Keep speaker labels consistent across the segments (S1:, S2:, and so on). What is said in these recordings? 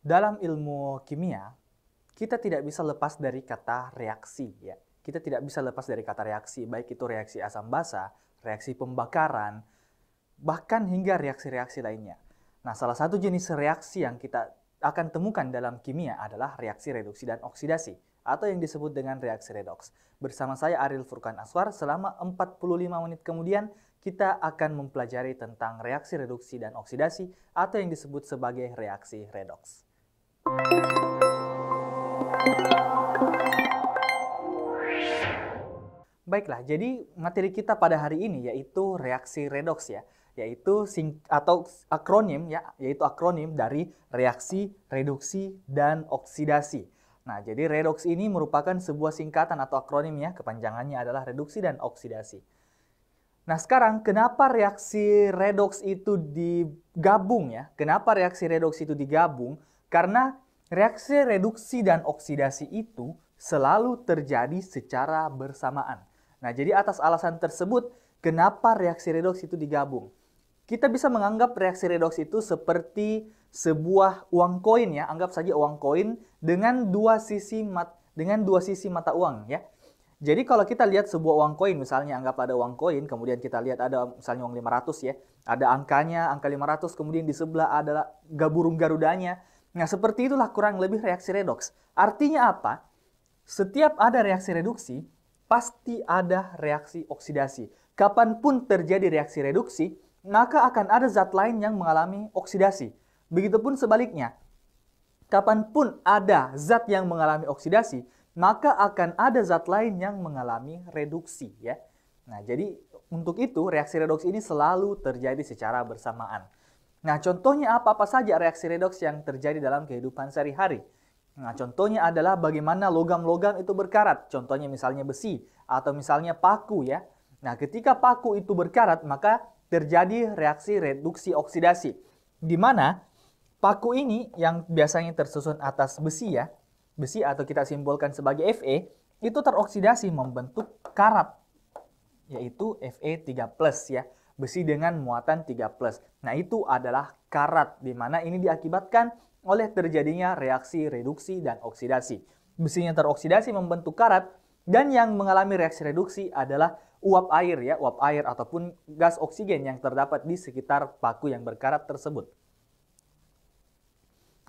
S1: Dalam ilmu kimia, kita tidak bisa lepas dari kata reaksi ya. Kita tidak bisa lepas dari kata reaksi, baik itu reaksi asam basa, reaksi pembakaran, bahkan hingga reaksi-reaksi lainnya. Nah, salah satu jenis reaksi yang kita akan temukan dalam kimia adalah reaksi reduksi dan oksidasi atau yang disebut dengan reaksi redoks. Bersama saya Aril Furkan Aswar, selama 45 menit kemudian kita akan mempelajari tentang reaksi reduksi dan oksidasi atau yang disebut sebagai reaksi redoks. Baiklah, jadi materi kita pada hari ini yaitu reaksi redoks ya, yaitu sing atau akronim ya, yaitu akronim dari reaksi, reduksi dan oksidasi. Nah, jadi redoks ini merupakan sebuah singkatan atau akronim ya, kepanjangannya adalah reduksi dan oksidasi. Nah, sekarang kenapa reaksi redoks itu digabung ya? Kenapa reaksi redoks itu digabung? Karena reaksi reduksi dan oksidasi itu selalu terjadi secara bersamaan. Nah, jadi atas alasan tersebut, kenapa reaksi reduksi itu digabung? Kita bisa menganggap reaksi redoks itu seperti sebuah uang koin ya, anggap saja uang koin dengan dua sisi mat dengan dua sisi mata uang ya. Jadi kalau kita lihat sebuah uang koin, misalnya anggap ada uang koin, kemudian kita lihat ada misalnya uang 500 ya, ada angkanya, angka 500, kemudian di sebelah adalah gaburung garudanya, Nah, seperti itulah kurang lebih reaksi redoks. Artinya apa? Setiap ada reaksi reduksi, pasti ada reaksi oksidasi. Kapanpun terjadi reaksi reduksi, maka akan ada zat lain yang mengalami oksidasi. Begitupun sebaliknya, kapanpun ada zat yang mengalami oksidasi, maka akan ada zat lain yang mengalami reduksi. ya. Nah, jadi untuk itu reaksi reduksi ini selalu terjadi secara bersamaan. Nah, contohnya apa-apa saja reaksi redoks yang terjadi dalam kehidupan sehari-hari. Nah, contohnya adalah bagaimana logam-logam itu berkarat. Contohnya misalnya besi atau misalnya paku ya. Nah, ketika paku itu berkarat, maka terjadi reaksi reduksi oksidasi. Di mana paku ini yang biasanya tersusun atas besi ya, besi atau kita simbolkan sebagai Fe, itu teroksidasi membentuk karat, yaitu Fe3+, ya besi dengan muatan 3 plus. Nah itu adalah karat, di mana ini diakibatkan oleh terjadinya reaksi reduksi dan oksidasi. Besinya teroksidasi membentuk karat, dan yang mengalami reaksi reduksi adalah uap air ya, uap air ataupun gas oksigen yang terdapat di sekitar paku yang berkarat tersebut.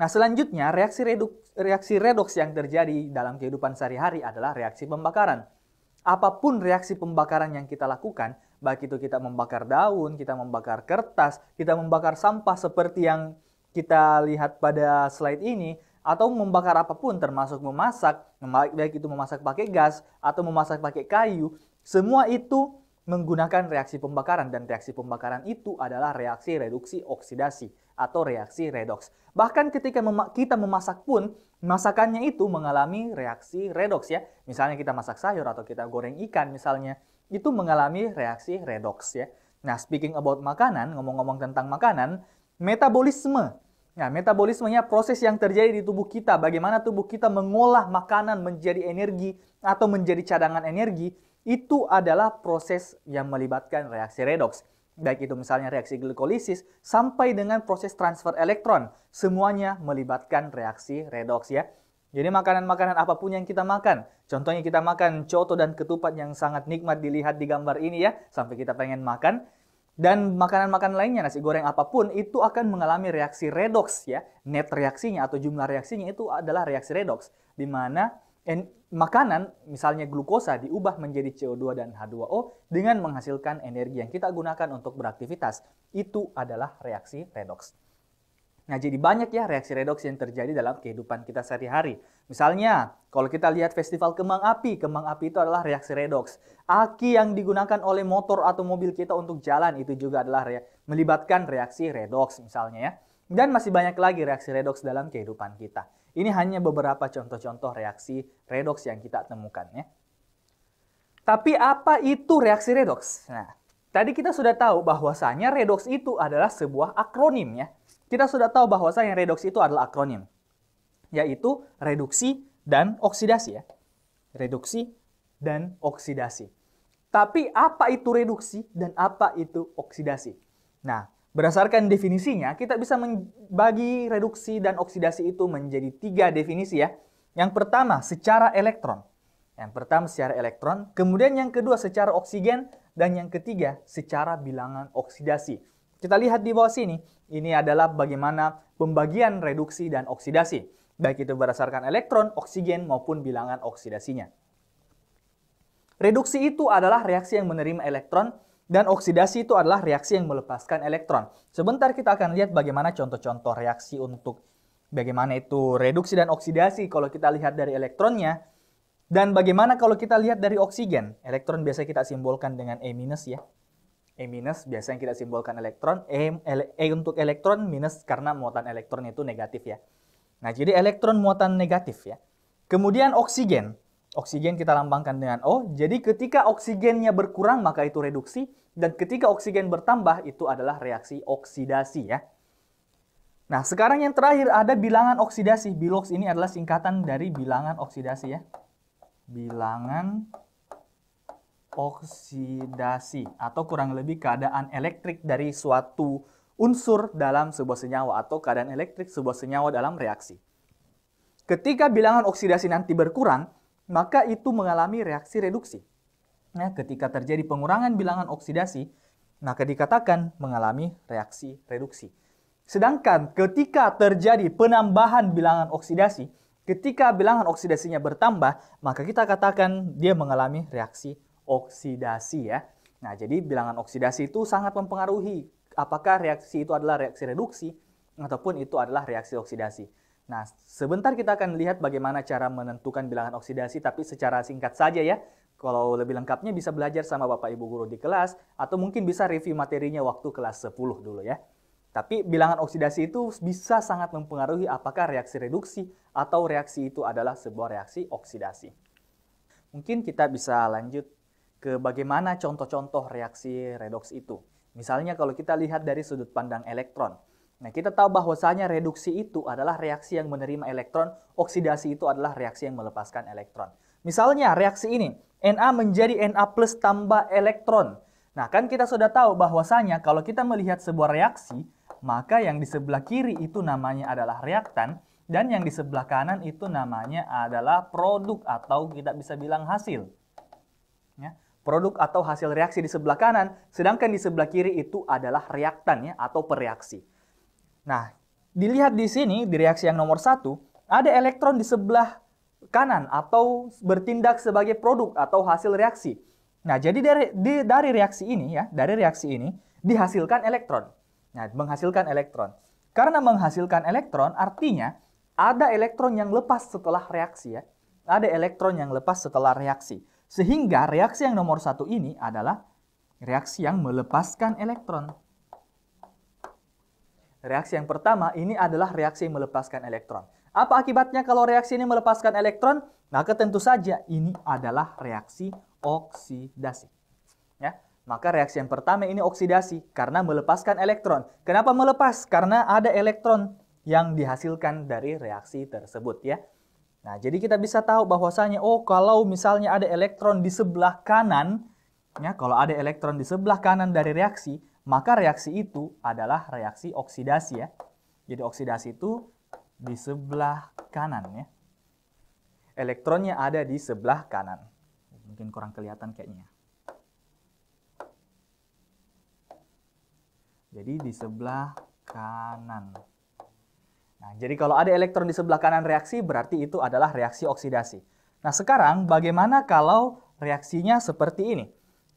S1: Nah, selanjutnya reaksi reduksi reaksi redoks yang terjadi dalam kehidupan sehari-hari adalah reaksi pembakaran. Apapun reaksi pembakaran yang kita lakukan, baik itu kita membakar daun, kita membakar kertas, kita membakar sampah seperti yang kita lihat pada slide ini, atau membakar apapun termasuk memasak, baik itu memasak pakai gas atau memasak pakai kayu, semua itu menggunakan reaksi pembakaran dan reaksi pembakaran itu adalah reaksi reduksi oksidasi atau reaksi redoks. Bahkan ketika mem kita memasak pun masakannya itu mengalami reaksi redoks ya. Misalnya kita masak sayur atau kita goreng ikan misalnya itu mengalami reaksi redox ya. Nah, speaking about makanan, ngomong-ngomong tentang makanan, metabolisme. Nah, metabolismenya proses yang terjadi di tubuh kita, bagaimana tubuh kita mengolah makanan menjadi energi atau menjadi cadangan energi, itu adalah proses yang melibatkan reaksi redox. Baik itu misalnya reaksi glikolisis sampai dengan proses transfer elektron, semuanya melibatkan reaksi redox ya. Jadi makanan-makanan apapun yang kita makan, contohnya kita makan coto dan ketupat yang sangat nikmat dilihat di gambar ini ya, sampai kita pengen makan. Dan makanan-makanan lainnya, nasi goreng apapun, itu akan mengalami reaksi redox ya. Net reaksinya atau jumlah reaksinya itu adalah reaksi redox. Di mana makanan, misalnya glukosa, diubah menjadi CO2 dan H2O dengan menghasilkan energi yang kita gunakan untuk beraktivitas. Itu adalah reaksi redox. Nah, jadi banyak ya reaksi redoks yang terjadi dalam kehidupan kita sehari-hari. Misalnya, kalau kita lihat festival kembang api, kembang api itu adalah reaksi redoks. Aki yang digunakan oleh motor atau mobil kita untuk jalan itu juga adalah re melibatkan reaksi redoks misalnya ya. Dan masih banyak lagi reaksi redoks dalam kehidupan kita. Ini hanya beberapa contoh-contoh reaksi redoks yang kita temukan ya. Tapi apa itu reaksi redoks? Nah, tadi kita sudah tahu bahwasanya redoks itu adalah sebuah akronim ya kita sudah tahu bahwasanya redox itu adalah akronim, yaitu reduksi dan oksidasi ya. Reduksi dan oksidasi. Tapi apa itu reduksi dan apa itu oksidasi? Nah, berdasarkan definisinya kita bisa membagi reduksi dan oksidasi itu menjadi tiga definisi ya. Yang pertama secara elektron. Yang pertama secara elektron, kemudian yang kedua secara oksigen, dan yang ketiga secara bilangan oksidasi. Kita lihat di bawah sini, ini adalah bagaimana pembagian reduksi dan oksidasi, baik itu berdasarkan elektron, oksigen, maupun bilangan oksidasinya. Reduksi itu adalah reaksi yang menerima elektron, dan oksidasi itu adalah reaksi yang melepaskan elektron. Sebentar kita akan lihat bagaimana contoh-contoh reaksi untuk bagaimana itu reduksi dan oksidasi kalau kita lihat dari elektronnya, dan bagaimana kalau kita lihat dari oksigen? Elektron biasa kita simbolkan dengan E- ya. E minus biasanya kita simbolkan elektron, e, e untuk elektron minus karena muatan elektron itu negatif ya. Nah jadi elektron muatan negatif ya. Kemudian oksigen, oksigen kita lambangkan dengan O. Jadi ketika oksigennya berkurang maka itu reduksi dan ketika oksigen bertambah itu adalah reaksi oksidasi ya. Nah, sekarang yang terakhir ada bilangan oksidasi. Bilox ini adalah singkatan dari bilangan oksidasi ya. Bilangan oksidasi atau kurang lebih keadaan elektrik dari suatu unsur dalam sebuah senyawa atau keadaan elektrik sebuah senyawa dalam reaksi. Ketika bilangan oksidasi nanti berkurang, maka itu mengalami reaksi reduksi. Nah, ketika terjadi pengurangan bilangan oksidasi, maka dikatakan mengalami reaksi reduksi. Sedangkan ketika terjadi penambahan bilangan oksidasi, ketika bilangan oksidasinya bertambah, maka kita katakan dia mengalami reaksi oksidasi ya. Nah, jadi bilangan oksidasi itu sangat mempengaruhi apakah reaksi itu adalah reaksi reduksi ataupun itu adalah reaksi oksidasi. Nah, sebentar kita akan lihat bagaimana cara menentukan bilangan oksidasi tapi secara singkat saja ya. Kalau lebih lengkapnya bisa belajar sama Bapak Ibu guru di kelas atau mungkin bisa review materinya waktu kelas 10 dulu ya. Tapi bilangan oksidasi itu bisa sangat mempengaruhi apakah reaksi reduksi atau reaksi itu adalah sebuah reaksi oksidasi. Mungkin kita bisa lanjut ke bagaimana contoh-contoh reaksi redoks itu. Misalnya kalau kita lihat dari sudut pandang elektron. Nah, kita tahu bahwasanya reduksi itu adalah reaksi yang menerima elektron, oksidasi itu adalah reaksi yang melepaskan elektron. Misalnya reaksi ini, Na menjadi Na plus tambah elektron. Nah, kan kita sudah tahu bahwasanya kalau kita melihat sebuah reaksi, maka yang di sebelah kiri itu namanya adalah reaktan, dan yang di sebelah kanan itu namanya adalah produk atau kita bisa bilang hasil produk atau hasil reaksi di sebelah kanan, sedangkan di sebelah kiri itu adalah reaktan ya, atau pereaksi. Nah, dilihat di sini, di reaksi yang nomor satu, ada elektron di sebelah kanan atau bertindak sebagai produk atau hasil reaksi. Nah, jadi dari, di, dari reaksi ini ya, dari reaksi ini dihasilkan elektron. Nah, menghasilkan elektron. Karena menghasilkan elektron artinya ada elektron yang lepas setelah reaksi ya. Ada elektron yang lepas setelah reaksi. Sehingga reaksi yang nomor satu ini adalah reaksi yang melepaskan elektron. Reaksi yang pertama ini adalah reaksi yang melepaskan elektron. Apa akibatnya kalau reaksi ini melepaskan elektron? Nah, tentu saja ini adalah reaksi oksidasi. Ya, maka reaksi yang pertama ini oksidasi karena melepaskan elektron. Kenapa melepas? Karena ada elektron yang dihasilkan dari reaksi tersebut ya. Nah, jadi kita bisa tahu bahwasanya oh kalau misalnya ada elektron di sebelah kanan, ya kalau ada elektron di sebelah kanan dari reaksi, maka reaksi itu adalah reaksi oksidasi ya. Jadi oksidasi itu di sebelah kanan ya. Elektronnya ada di sebelah kanan. Mungkin kurang kelihatan kayaknya. Jadi di sebelah kanan. Nah, jadi kalau ada elektron di sebelah kanan reaksi, berarti itu adalah reaksi oksidasi. Nah, sekarang bagaimana kalau reaksinya seperti ini?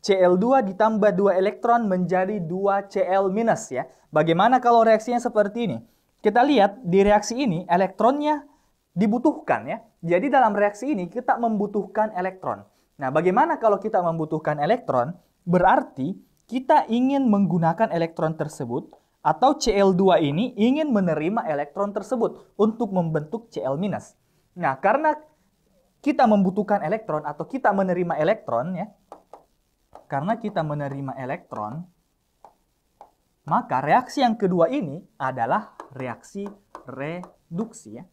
S1: Cl2 ditambah 2 elektron menjadi 2Cl- minus ya. Bagaimana kalau reaksinya seperti ini? Kita lihat di reaksi ini elektronnya dibutuhkan ya. Jadi dalam reaksi ini kita membutuhkan elektron. Nah, bagaimana kalau kita membutuhkan elektron? Berarti kita ingin menggunakan elektron tersebut atau Cl2 ini ingin menerima elektron tersebut untuk membentuk Cl-. minus. Nah, karena kita membutuhkan elektron atau kita menerima elektron ya. Karena kita menerima elektron, maka reaksi yang kedua ini adalah reaksi reduksi ya.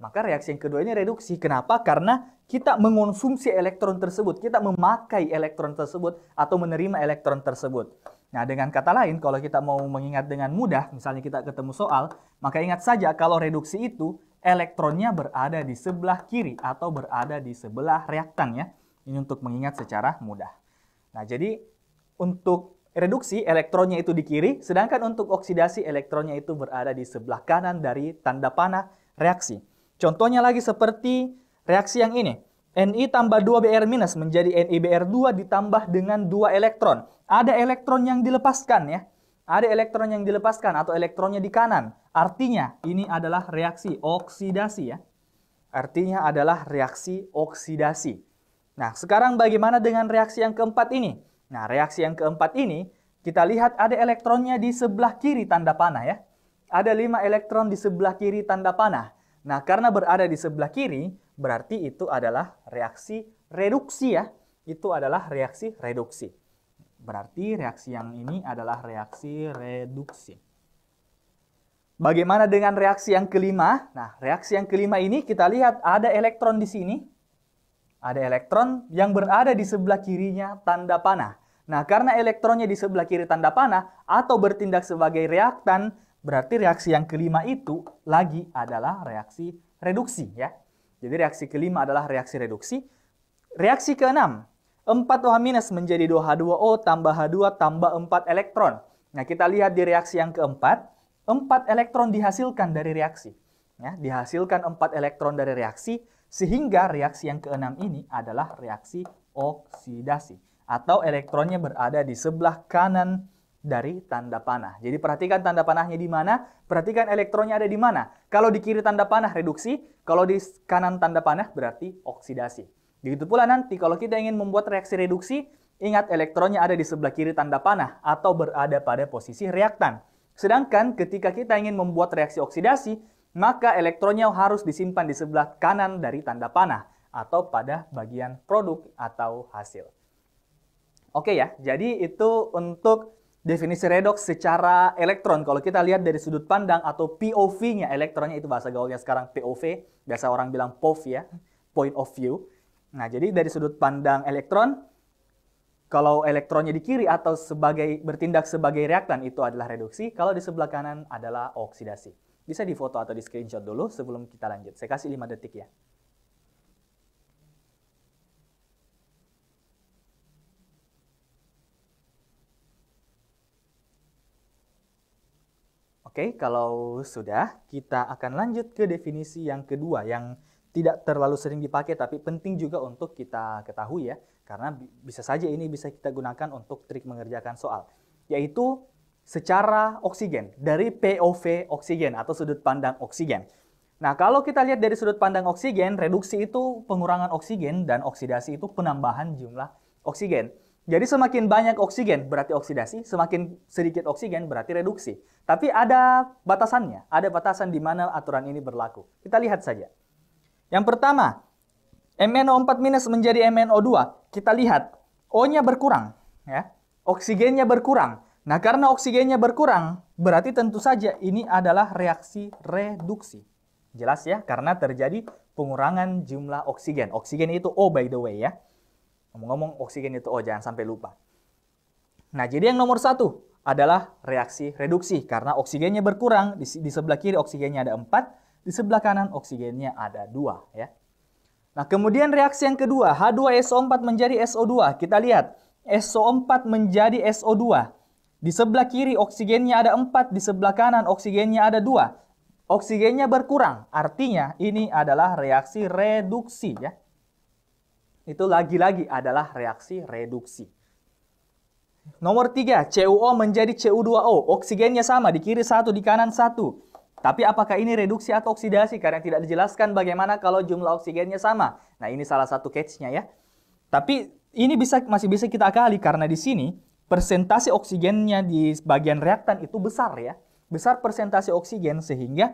S1: Maka reaksi yang kedua ini reduksi. Kenapa? Karena kita mengonsumsi elektron tersebut, kita memakai elektron tersebut atau menerima elektron tersebut. Nah, dengan kata lain, kalau kita mau mengingat dengan mudah, misalnya kita ketemu soal, maka ingat saja kalau reduksi itu elektronnya berada di sebelah kiri atau berada di sebelah reaktan ya. Ini untuk mengingat secara mudah. Nah, jadi untuk reduksi elektronnya itu di kiri, sedangkan untuk oksidasi elektronnya itu berada di sebelah kanan dari tanda panah reaksi. Contohnya lagi seperti reaksi yang ini. Ni tambah 2 Br minus menjadi NiBr2 ditambah dengan 2 elektron. Ada elektron yang dilepaskan ya. Ada elektron yang dilepaskan atau elektronnya di kanan. Artinya ini adalah reaksi oksidasi ya. Artinya adalah reaksi oksidasi. Nah sekarang bagaimana dengan reaksi yang keempat ini? Nah reaksi yang keempat ini kita lihat ada elektronnya di sebelah kiri tanda panah ya. Ada 5 elektron di sebelah kiri tanda panah. Nah karena berada di sebelah kiri berarti itu adalah reaksi reduksi ya. Itu adalah reaksi reduksi. Berarti reaksi yang ini adalah reaksi reduksi. Bagaimana dengan reaksi yang kelima? Nah, reaksi yang kelima ini kita lihat ada elektron di sini. Ada elektron yang berada di sebelah kirinya tanda panah. Nah, karena elektronnya di sebelah kiri tanda panah atau bertindak sebagai reaktan, berarti reaksi yang kelima itu lagi adalah reaksi reduksi ya. Jadi reaksi kelima adalah reaksi reduksi. Reaksi keenam, 4 OH- menjadi 2H2O tambah H2 tambah 4 elektron. Nah, kita lihat di reaksi yang keempat, 4 elektron dihasilkan dari reaksi. Ya, dihasilkan 4 elektron dari reaksi, sehingga reaksi yang keenam ini adalah reaksi oksidasi. Atau elektronnya berada di sebelah kanan dari tanda panah. Jadi perhatikan tanda panahnya di mana, perhatikan elektronnya ada di mana. Kalau di kiri tanda panah reduksi, kalau di kanan tanda panah berarti oksidasi. Begitu pula nanti kalau kita ingin membuat reaksi reduksi, ingat elektronnya ada di sebelah kiri tanda panah atau berada pada posisi reaktan. Sedangkan ketika kita ingin membuat reaksi oksidasi, maka elektronnya harus disimpan di sebelah kanan dari tanda panah atau pada bagian produk atau hasil. Oke ya, jadi itu untuk definisi redox secara elektron. Kalau kita lihat dari sudut pandang atau POV-nya elektronnya itu bahasa gaulnya sekarang POV, biasa orang bilang POV ya, point of view. Nah, jadi dari sudut pandang elektron kalau elektronnya di kiri atau sebagai bertindak sebagai reaktan itu adalah reduksi, kalau di sebelah kanan adalah oksidasi. Bisa difoto atau di screenshot dulu sebelum kita lanjut. Saya kasih 5 detik ya. Oke, kalau sudah, kita akan lanjut ke definisi yang kedua yang tidak terlalu sering dipakai tapi penting juga untuk kita ketahui ya. Karena bisa saja ini bisa kita gunakan untuk trik mengerjakan soal, yaitu secara oksigen dari POV oksigen atau sudut pandang oksigen. Nah, kalau kita lihat dari sudut pandang oksigen, reduksi itu pengurangan oksigen dan oksidasi itu penambahan jumlah oksigen. Jadi semakin banyak oksigen berarti oksidasi, semakin sedikit oksigen berarti reduksi. Tapi ada batasannya, ada batasan di mana aturan ini berlaku. Kita lihat saja. Yang pertama, MnO4- menjadi MnO2. Kita lihat O-nya berkurang, ya. Oksigennya berkurang. Nah, karena oksigennya berkurang, berarti tentu saja ini adalah reaksi reduksi. Jelas ya, karena terjadi pengurangan jumlah oksigen. Oksigen itu O by the way ya. Ngomong-ngomong oksigen itu, oh jangan sampai lupa. Nah, jadi yang nomor satu adalah reaksi reduksi. Karena oksigennya berkurang, di, di sebelah kiri oksigennya ada 4, di sebelah kanan oksigennya ada 2. Ya. Nah, kemudian reaksi yang kedua, H2SO4 menjadi SO2. Kita lihat, SO4 menjadi SO2. Di sebelah kiri oksigennya ada 4, di sebelah kanan oksigennya ada 2. Oksigennya berkurang, artinya ini adalah reaksi reduksi ya itu lagi-lagi adalah reaksi reduksi. Nomor tiga, CuO menjadi Cu2O. Oksigennya sama, di kiri satu, di kanan satu. Tapi apakah ini reduksi atau oksidasi? Karena tidak dijelaskan bagaimana kalau jumlah oksigennya sama. Nah, ini salah satu catch-nya ya. Tapi ini bisa masih bisa kita akali karena di sini persentase oksigennya di bagian reaktan itu besar ya. Besar persentase oksigen sehingga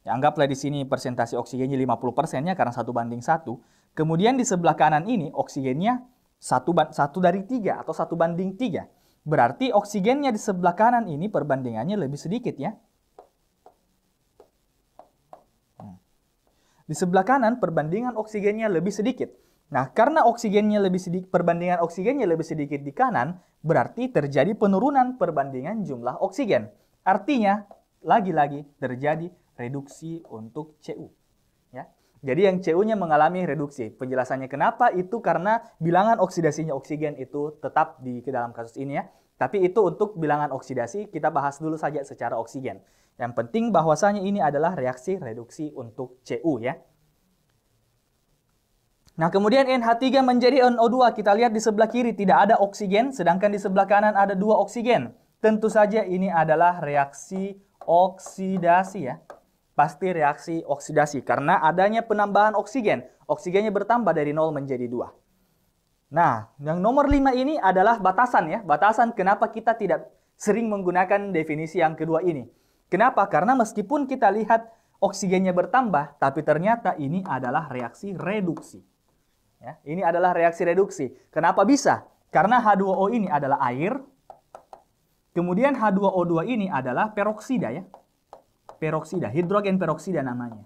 S1: Ya, anggaplah di sini persentase oksigennya 50 persennya karena satu banding satu. Kemudian di sebelah kanan ini oksigennya satu satu dari tiga atau satu banding tiga. Berarti oksigennya di sebelah kanan ini perbandingannya lebih sedikit ya. Hmm. Di sebelah kanan perbandingan oksigennya lebih sedikit. Nah, karena oksigennya lebih sedikit, perbandingan oksigennya lebih sedikit di kanan, berarti terjadi penurunan perbandingan jumlah oksigen. Artinya, lagi-lagi terjadi reduksi untuk CU. Ya. Jadi yang CU-nya mengalami reduksi. Penjelasannya kenapa? Itu karena bilangan oksidasinya oksigen itu tetap di ke dalam kasus ini ya. Tapi itu untuk bilangan oksidasi kita bahas dulu saja secara oksigen. Yang penting bahwasanya ini adalah reaksi reduksi untuk CU ya. Nah, kemudian NH3 menjadi NO2. Kita lihat di sebelah kiri tidak ada oksigen, sedangkan di sebelah kanan ada dua oksigen. Tentu saja ini adalah reaksi oksidasi ya pasti reaksi oksidasi karena adanya penambahan oksigen. Oksigennya bertambah dari 0 menjadi 2. Nah, yang nomor 5 ini adalah batasan ya. Batasan kenapa kita tidak sering menggunakan definisi yang kedua ini. Kenapa? Karena meskipun kita lihat oksigennya bertambah, tapi ternyata ini adalah reaksi reduksi. Ya, ini adalah reaksi reduksi. Kenapa bisa? Karena H2O ini adalah air, kemudian H2O2 ini adalah peroksida ya peroksida, hidrogen peroksida namanya.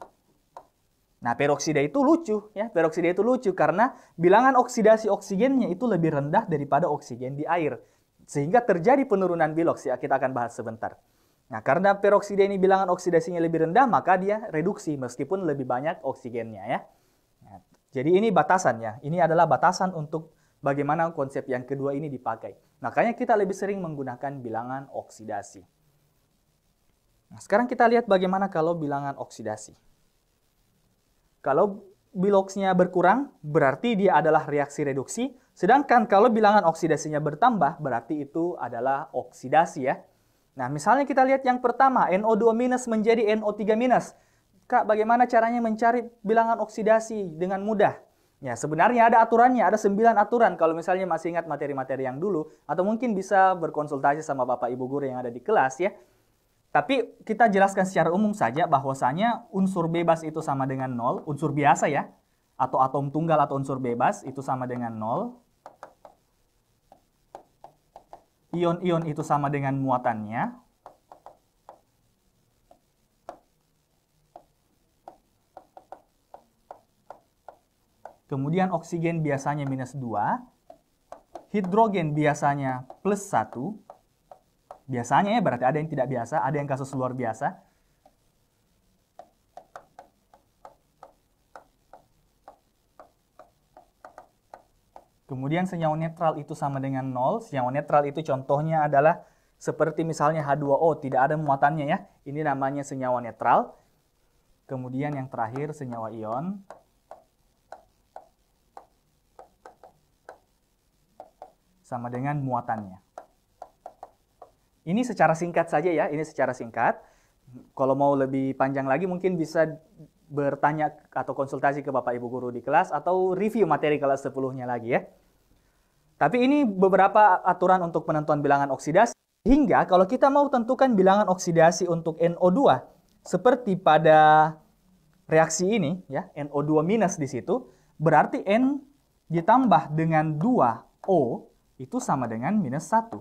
S1: Nah, peroksida itu lucu ya. Peroksida itu lucu karena bilangan oksidasi oksigennya itu lebih rendah daripada oksigen di air. Sehingga terjadi penurunan biloks ya, kita akan bahas sebentar. Nah, karena peroksida ini bilangan oksidasinya lebih rendah, maka dia reduksi meskipun lebih banyak oksigennya ya. Nah, jadi ini batasannya. Ini adalah batasan untuk bagaimana konsep yang kedua ini dipakai. Makanya kita lebih sering menggunakan bilangan oksidasi. Nah, sekarang kita lihat bagaimana kalau bilangan oksidasi. Kalau biloksnya berkurang, berarti dia adalah reaksi reduksi. Sedangkan kalau bilangan oksidasinya bertambah, berarti itu adalah oksidasi ya. Nah, misalnya kita lihat yang pertama, NO2- menjadi NO3-. Kak, bagaimana caranya mencari bilangan oksidasi dengan mudah? Ya, sebenarnya ada aturannya, ada sembilan aturan kalau misalnya masih ingat materi-materi yang dulu, atau mungkin bisa berkonsultasi sama Bapak Ibu guru yang ada di kelas ya. Tapi kita jelaskan secara umum saja bahwasanya unsur bebas itu sama dengan nol, unsur biasa ya, atau atom tunggal atau unsur bebas itu sama dengan nol. Ion-ion itu sama dengan muatannya. Kemudian oksigen biasanya minus 2. Hidrogen biasanya plus 1. Biasanya ya, berarti ada yang tidak biasa, ada yang kasus luar biasa. Kemudian senyawa netral itu sama dengan nol. Senyawa netral itu contohnya adalah seperti misalnya H2O, tidak ada muatannya ya. Ini namanya senyawa netral. Kemudian yang terakhir senyawa ion. Sama dengan muatannya. Ini secara singkat saja ya, ini secara singkat. Kalau mau lebih panjang lagi mungkin bisa bertanya atau konsultasi ke Bapak Ibu guru di kelas atau review materi kelas 10-nya lagi ya. Tapi ini beberapa aturan untuk penentuan bilangan oksidasi. Hingga kalau kita mau tentukan bilangan oksidasi untuk NO2 seperti pada reaksi ini ya, NO2- minus di situ, berarti N ditambah dengan 2O itu sama dengan minus 1.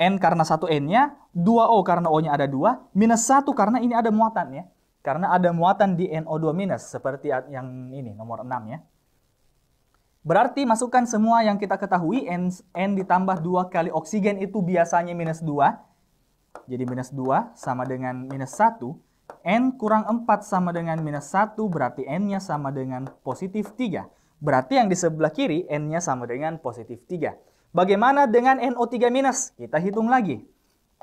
S1: N karena satu N-nya, 2O karena O-nya ada 2, minus 1 karena ini ada muatan ya. Karena ada muatan di NO2 minus, seperti yang ini, nomor 6 ya. Berarti masukkan semua yang kita ketahui, N, N ditambah 2 kali oksigen itu biasanya minus 2. Jadi minus 2 sama dengan minus 1. N kurang 4 sama dengan minus 1, berarti N-nya sama dengan positif 3. Berarti yang di sebelah kiri, N-nya sama dengan positif 3. Bagaimana dengan NO3 minus? Kita hitung lagi.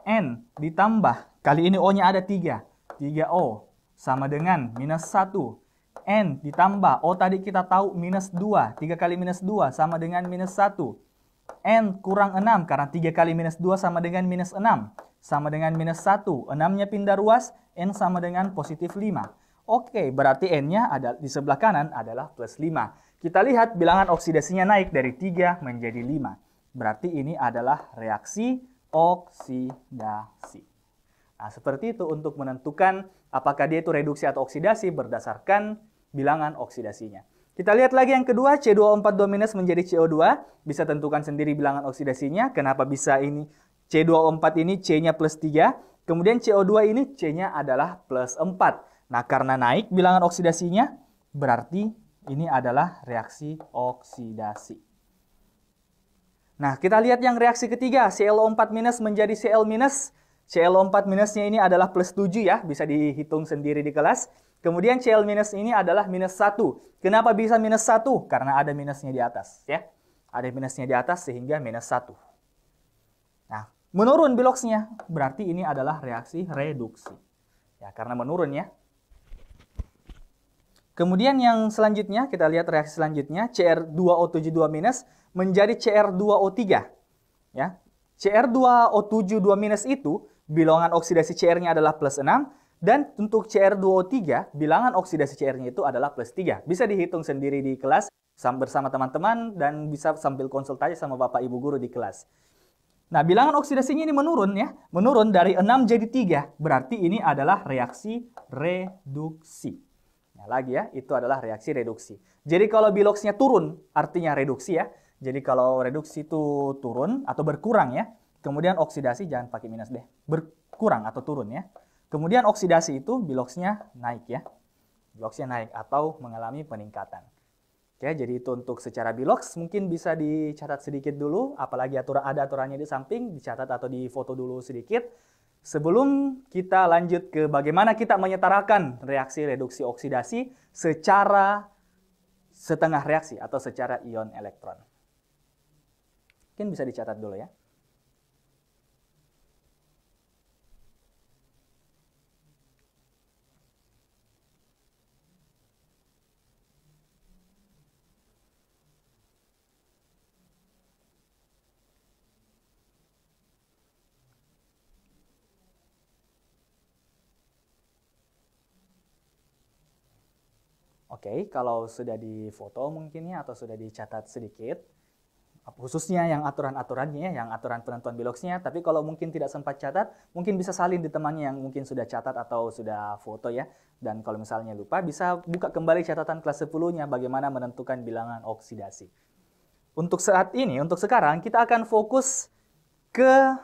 S1: N ditambah, kali ini O-nya ada 3. 3O sama dengan minus 1. N ditambah, O tadi kita tahu minus 2. 3 kali minus 2 sama dengan minus 1. N kurang 6 karena 3 kali minus 2 sama dengan minus 6. Sama dengan minus 1. 6-nya pindah ruas, N sama dengan positif 5. Oke, berarti N-nya di sebelah kanan adalah plus 5. Kita lihat bilangan oksidasinya naik dari 3 menjadi 5. Berarti ini adalah reaksi oksidasi. Nah, seperti itu untuk menentukan apakah dia itu reduksi atau oksidasi berdasarkan bilangan oksidasinya. Kita lihat lagi yang kedua, C2O4 menjadi CO2. Bisa tentukan sendiri bilangan oksidasinya. Kenapa bisa ini C2O4 ini C-nya plus 3. Kemudian CO2 ini C-nya adalah plus 4. Nah, karena naik bilangan oksidasinya, berarti ini adalah reaksi oksidasi. Nah, kita lihat yang reaksi ketiga, ClO4- menjadi Cl-. ClO4-nya ini adalah plus 7 ya, bisa dihitung sendiri di kelas. Kemudian Cl- ini adalah minus 1. Kenapa bisa minus 1? Karena ada minusnya di atas ya. Ada minusnya di atas sehingga minus 1. Nah, menurun biloxnya, berarti ini adalah reaksi reduksi. Ya, karena menurun ya. Kemudian yang selanjutnya, kita lihat reaksi selanjutnya, Cr2O72- menjadi CR2O3. Ya. CR2O7 2 minus itu bilangan oksidasi CR-nya adalah plus 6 dan untuk CR2O3 bilangan oksidasi CR-nya itu adalah plus 3. Bisa dihitung sendiri di kelas bersama teman-teman dan bisa sambil konsultasi sama Bapak Ibu guru di kelas. Nah, bilangan oksidasinya ini menurun ya. Menurun dari 6 jadi 3. Berarti ini adalah reaksi reduksi. Nah, lagi ya, itu adalah reaksi reduksi. Jadi kalau biloksnya turun, artinya reduksi ya. Jadi kalau reduksi itu turun atau berkurang ya. Kemudian oksidasi jangan pakai minus deh. Berkurang atau turun ya. Kemudian oksidasi itu biloxnya naik ya. Biloxnya naik atau mengalami peningkatan. Oke, jadi itu untuk secara bilox mungkin bisa dicatat sedikit dulu, apalagi aturan ada aturannya di samping, dicatat atau difoto dulu sedikit. Sebelum kita lanjut ke bagaimana kita menyetarakan reaksi reduksi oksidasi secara setengah reaksi atau secara ion elektron. Mungkin bisa dicatat dulu ya. Oke, okay, kalau sudah difoto mungkinnya atau sudah dicatat sedikit, khususnya yang aturan-aturannya, ya, yang aturan penentuan beloksnya. Tapi kalau mungkin tidak sempat catat, mungkin bisa salin di temannya yang mungkin sudah catat atau sudah foto ya. Dan kalau misalnya lupa, bisa buka kembali catatan kelas 10-nya bagaimana menentukan bilangan oksidasi. Untuk saat ini, untuk sekarang, kita akan fokus ke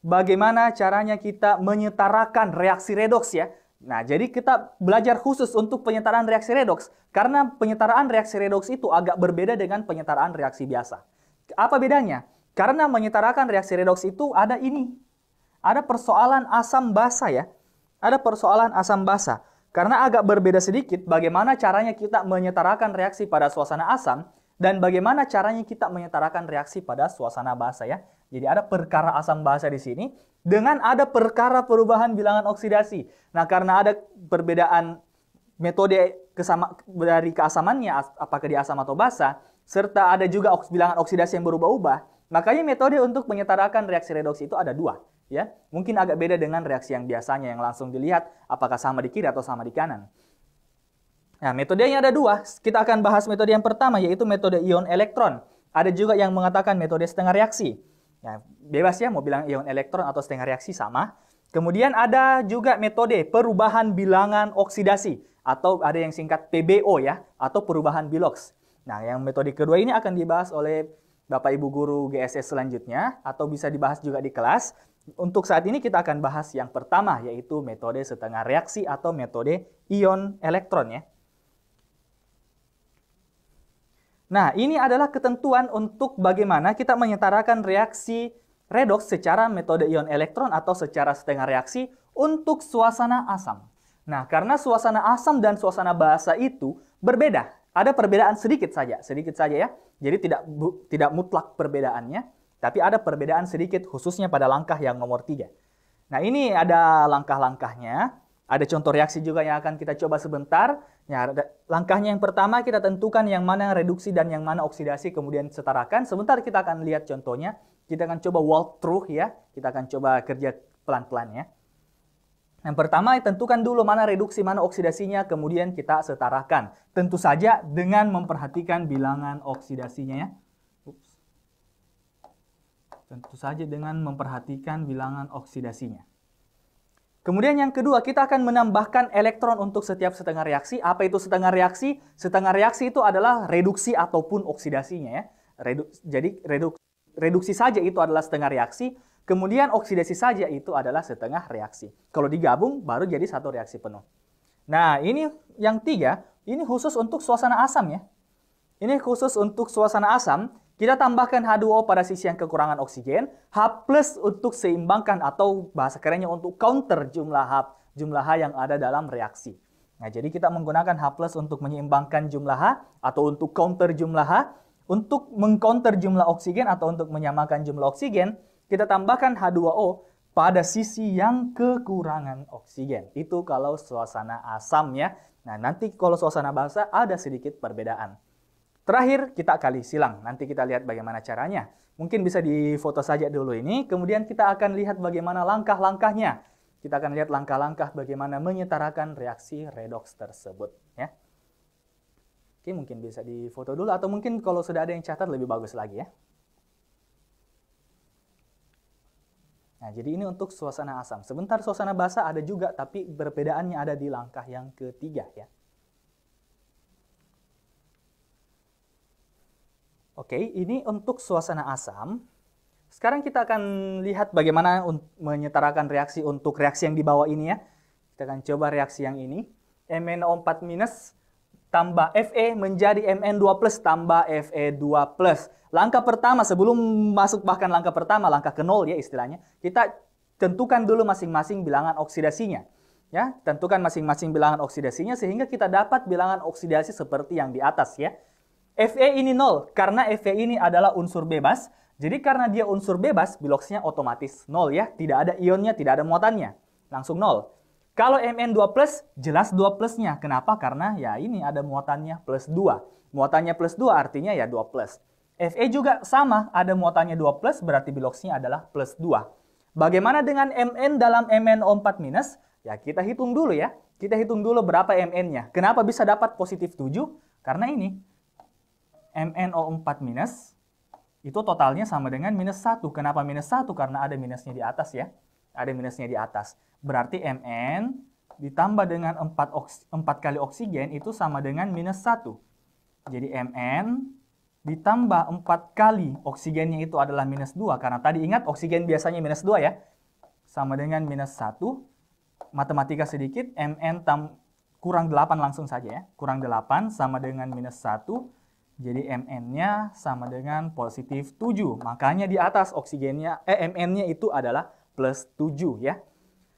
S1: bagaimana caranya kita menyetarakan reaksi redoks ya. Nah, jadi kita belajar khusus untuk penyetaraan reaksi redoks karena penyetaraan reaksi redoks itu agak berbeda dengan penyetaraan reaksi biasa. Apa bedanya? Karena menyetarakan reaksi redoks itu ada ini. Ada persoalan asam basa ya. Ada persoalan asam basa. Karena agak berbeda sedikit bagaimana caranya kita menyetarakan reaksi pada suasana asam dan bagaimana caranya kita menyetarakan reaksi pada suasana basa ya. Jadi ada perkara asam basa di sini dengan ada perkara perubahan bilangan oksidasi. Nah, karena ada perbedaan metode kesama dari keasamannya apakah dia asam atau basa, serta ada juga bilangan oksidasi yang berubah-ubah, makanya metode untuk menyetarakan reaksi redoksi itu ada dua. Ya, mungkin agak beda dengan reaksi yang biasanya yang langsung dilihat apakah sama di kiri atau sama di kanan. Nah, metodenya ada dua. Kita akan bahas metode yang pertama yaitu metode ion elektron. Ada juga yang mengatakan metode setengah reaksi. Nah, bebas ya mau bilang ion elektron atau setengah reaksi sama. Kemudian ada juga metode perubahan bilangan oksidasi atau ada yang singkat PBO ya atau perubahan biloks. Nah, yang metode kedua ini akan dibahas oleh Bapak Ibu guru GSS selanjutnya atau bisa dibahas juga di kelas. Untuk saat ini kita akan bahas yang pertama yaitu metode setengah reaksi atau metode ion elektron ya. Nah, ini adalah ketentuan untuk bagaimana kita menyetarakan reaksi redox secara metode ion elektron atau secara setengah reaksi untuk suasana asam. Nah, karena suasana asam dan suasana basa itu berbeda ada perbedaan sedikit saja, sedikit saja ya. Jadi tidak bu, tidak mutlak perbedaannya, tapi ada perbedaan sedikit khususnya pada langkah yang nomor tiga. Nah, ini ada langkah-langkahnya. Ada contoh reaksi juga yang akan kita coba sebentar. Ya, langkahnya yang pertama kita tentukan yang mana reduksi dan yang mana oksidasi kemudian setarakan. Sebentar kita akan lihat contohnya. Kita akan coba walkthrough ya. Kita akan coba kerja pelan-pelan ya. Yang pertama, tentukan dulu mana reduksi, mana oksidasinya, kemudian kita setarakan. Tentu saja dengan memperhatikan bilangan oksidasinya ya. Ups. Tentu saja dengan memperhatikan bilangan oksidasinya. Kemudian yang kedua, kita akan menambahkan elektron untuk setiap setengah reaksi. Apa itu setengah reaksi? Setengah reaksi itu adalah reduksi ataupun oksidasinya ya. Redu jadi reduksi, reduksi saja itu adalah setengah reaksi. Kemudian oksidasi saja itu adalah setengah reaksi. Kalau digabung baru jadi satu reaksi penuh. Nah ini yang tiga, ini khusus untuk suasana asam ya. Ini khusus untuk suasana asam, kita tambahkan H2O pada sisi yang kekurangan oksigen, H plus untuk seimbangkan atau bahasa kerennya untuk counter jumlah H, jumlah H yang ada dalam reaksi. Nah, jadi kita menggunakan H plus untuk menyeimbangkan jumlah H atau untuk counter jumlah H, untuk mengcounter jumlah oksigen atau untuk menyamakan jumlah oksigen, kita tambahkan H2O pada sisi yang kekurangan oksigen. Itu kalau suasana asam ya. Nah, nanti kalau suasana basa ada sedikit perbedaan. Terakhir, kita kali silang. Nanti kita lihat bagaimana caranya. Mungkin bisa difoto saja dulu ini. Kemudian kita akan lihat bagaimana langkah-langkahnya. Kita akan lihat langkah-langkah bagaimana menyetarakan reaksi redox tersebut. Ya. Oke, mungkin bisa difoto dulu. Atau mungkin kalau sudah ada yang catat lebih bagus lagi ya. Nah, jadi ini untuk suasana asam. Sebentar suasana basah ada juga, tapi perbedaannya ada di langkah yang ketiga ya. Oke, ini untuk suasana asam. Sekarang kita akan lihat bagaimana menyetarakan reaksi untuk reaksi yang di bawah ini ya. Kita akan coba reaksi yang ini. MnO4- minus tambah FE menjadi MN2 plus tambah FE2 plus. Langkah pertama sebelum masuk bahkan langkah pertama, langkah ke nol ya istilahnya, kita tentukan dulu masing-masing bilangan oksidasinya. Ya, tentukan masing-masing bilangan oksidasinya sehingga kita dapat bilangan oksidasi seperti yang di atas ya. Fe ini nol karena Fe ini adalah unsur bebas. Jadi karena dia unsur bebas, biloksinya otomatis nol ya. Tidak ada ionnya, tidak ada muatannya. Langsung nol. Kalau Mn 2 plus, jelas 2 plusnya. Kenapa? Karena ya ini ada muatannya plus 2. Muatannya plus 2 artinya ya 2 plus. Fe juga sama, ada muatannya 2 plus, berarti biloksnya adalah plus 2. Bagaimana dengan Mn dalam mno 4 minus? Ya kita hitung dulu ya. Kita hitung dulu berapa Mn-nya. Kenapa bisa dapat positif 7? Karena ini, MnO4 minus, itu totalnya sama dengan minus 1. Kenapa minus 1? Karena ada minusnya di atas ya ada minusnya di atas. Berarti Mn ditambah dengan 4, oks 4 kali oksigen itu sama dengan minus 1. Jadi Mn ditambah 4 kali oksigennya itu adalah minus 2. Karena tadi ingat oksigen biasanya minus 2 ya. Sama dengan minus 1. Matematika sedikit, Mn tam kurang 8 langsung saja ya. Kurang 8 sama dengan minus 1. Jadi Mn-nya sama dengan positif 7. Makanya di atas oksigennya, eh Mn-nya itu adalah 7 plus 7 ya.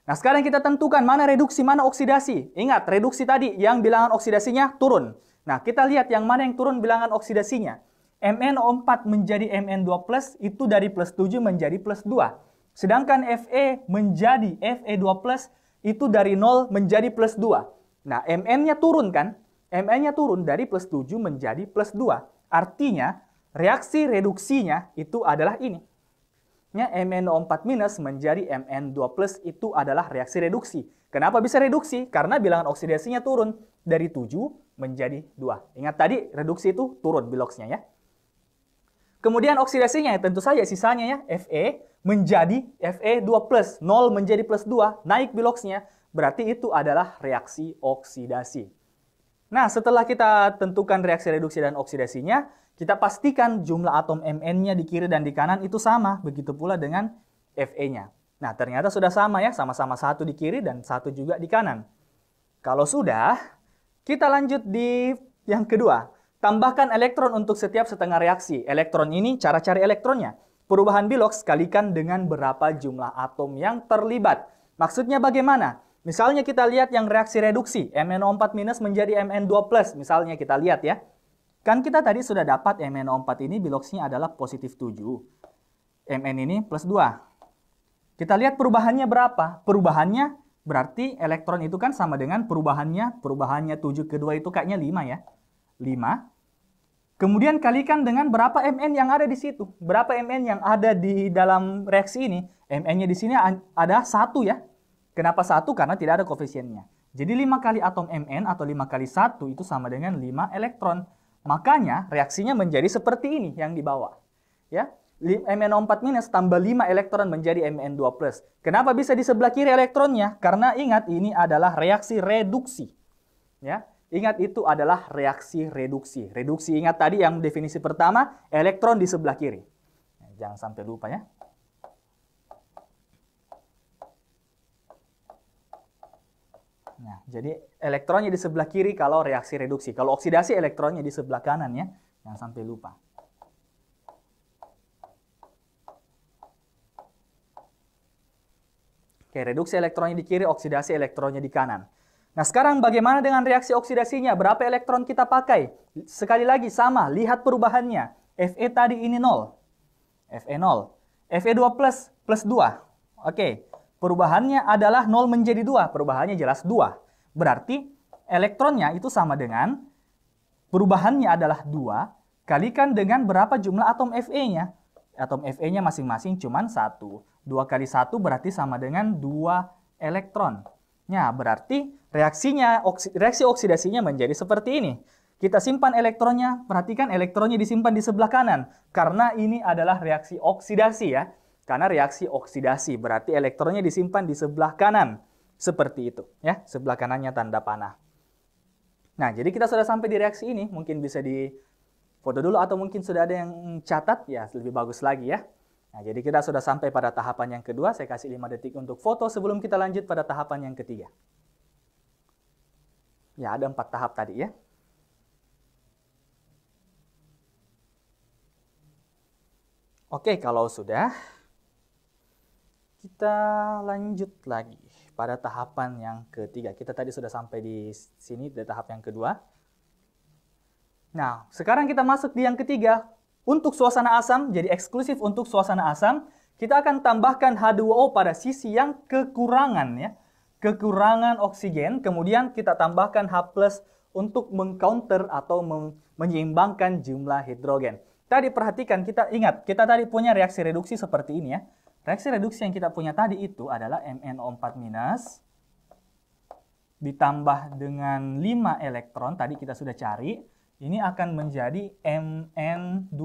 S1: Nah, sekarang kita tentukan mana reduksi, mana oksidasi. Ingat, reduksi tadi yang bilangan oksidasinya turun. Nah, kita lihat yang mana yang turun bilangan oksidasinya. MnO4 menjadi Mn2+, itu dari plus 7 menjadi plus 2. Sedangkan Fe menjadi Fe2+, itu dari 0 menjadi plus 2. Nah, Mn-nya turun kan? Mn-nya turun dari plus 7 menjadi plus 2. Artinya, reaksi reduksinya itu adalah ini nya MnO4- menjadi Mn2+, itu adalah reaksi reduksi. Kenapa bisa reduksi? Karena bilangan oksidasinya turun dari 7 menjadi 2. Ingat tadi reduksi itu turun biloksnya ya. Kemudian oksidasinya ya, tentu saja sisanya ya Fe menjadi Fe2+, 0 menjadi plus 2, naik biloksnya, Berarti itu adalah reaksi oksidasi. Nah, setelah kita tentukan reaksi reduksi dan oksidasinya, kita pastikan jumlah atom Mn-nya di kiri dan di kanan itu sama, begitu pula dengan Fe-nya. Nah, ternyata sudah sama ya, sama-sama satu di kiri dan satu juga di kanan. Kalau sudah, kita lanjut di yang kedua. Tambahkan elektron untuk setiap setengah reaksi. Elektron ini cara cari elektronnya. Perubahan biloks kalikan dengan berapa jumlah atom yang terlibat. Maksudnya bagaimana? Misalnya kita lihat yang reaksi reduksi, MnO4- menjadi Mn2+, misalnya kita lihat ya. Kan kita tadi sudah dapat MN 4 ini biloxnya adalah positif 7. Mn ini plus 2. Kita lihat perubahannya berapa? Perubahannya berarti elektron itu kan sama dengan perubahannya. Perubahannya 7 ke 2 itu kayaknya 5 ya. 5. Kemudian kalikan dengan berapa Mn yang ada di situ. Berapa Mn yang ada di dalam reaksi ini. Mn-nya di sini ada 1 ya. Kenapa 1? Karena tidak ada koefisiennya. Jadi 5 kali atom Mn atau 5 kali 1 itu sama dengan 5 elektron. Makanya reaksinya menjadi seperti ini yang di bawah. Ya, MnO4 minus tambah 5 elektron menjadi Mn2 plus. Kenapa bisa di sebelah kiri elektronnya? Karena ingat ini adalah reaksi reduksi. Ya, ingat itu adalah reaksi reduksi. Reduksi ingat tadi yang definisi pertama, elektron di sebelah kiri. Nah, jangan sampai lupa ya. Nah, jadi elektronnya di sebelah kiri kalau reaksi reduksi. Kalau oksidasi elektronnya di sebelah kanan ya. Jangan sampai lupa. Oke, reduksi elektronnya di kiri, oksidasi elektronnya di kanan. Nah, sekarang bagaimana dengan reaksi oksidasinya? Berapa elektron kita pakai? Sekali lagi sama, lihat perubahannya. Fe tadi ini 0. Fe 0. Fe2 plus, plus 2. Oke, Perubahannya adalah 0 menjadi 2. Perubahannya jelas 2. Berarti elektronnya itu sama dengan perubahannya adalah 2 kalikan dengan berapa jumlah atom Fe-nya. Atom Fe-nya masing-masing cuma 1. 2 kali 1 berarti sama dengan 2 elektron. Ya, berarti reaksinya oksi, reaksi oksidasinya menjadi seperti ini. Kita simpan elektronnya, perhatikan elektronnya disimpan di sebelah kanan karena ini adalah reaksi oksidasi ya. Karena reaksi oksidasi berarti elektronnya disimpan di sebelah kanan. Seperti itu, ya, sebelah kanannya tanda panah. Nah, jadi kita sudah sampai di reaksi ini, mungkin bisa di foto dulu atau mungkin sudah ada yang catat ya, lebih bagus lagi ya. Nah, jadi kita sudah sampai pada tahapan yang kedua, saya kasih 5 detik untuk foto sebelum kita lanjut pada tahapan yang ketiga. Ya, ada empat tahap tadi ya. Oke, kalau sudah, kita lanjut lagi pada tahapan yang ketiga. Kita tadi sudah sampai di sini, di tahap yang kedua. Nah, sekarang kita masuk di yang ketiga. Untuk suasana asam, jadi eksklusif untuk suasana asam, kita akan tambahkan H2O pada sisi yang kekurangan ya. Kekurangan oksigen, kemudian kita tambahkan H+, untuk mengcounter atau menyeimbangkan jumlah hidrogen. Tadi perhatikan, kita ingat, kita tadi punya reaksi reduksi seperti ini ya. Reaksi reduksi yang kita punya tadi itu adalah MnO4- ditambah dengan 5 elektron, tadi kita sudah cari, ini akan menjadi Mn2+.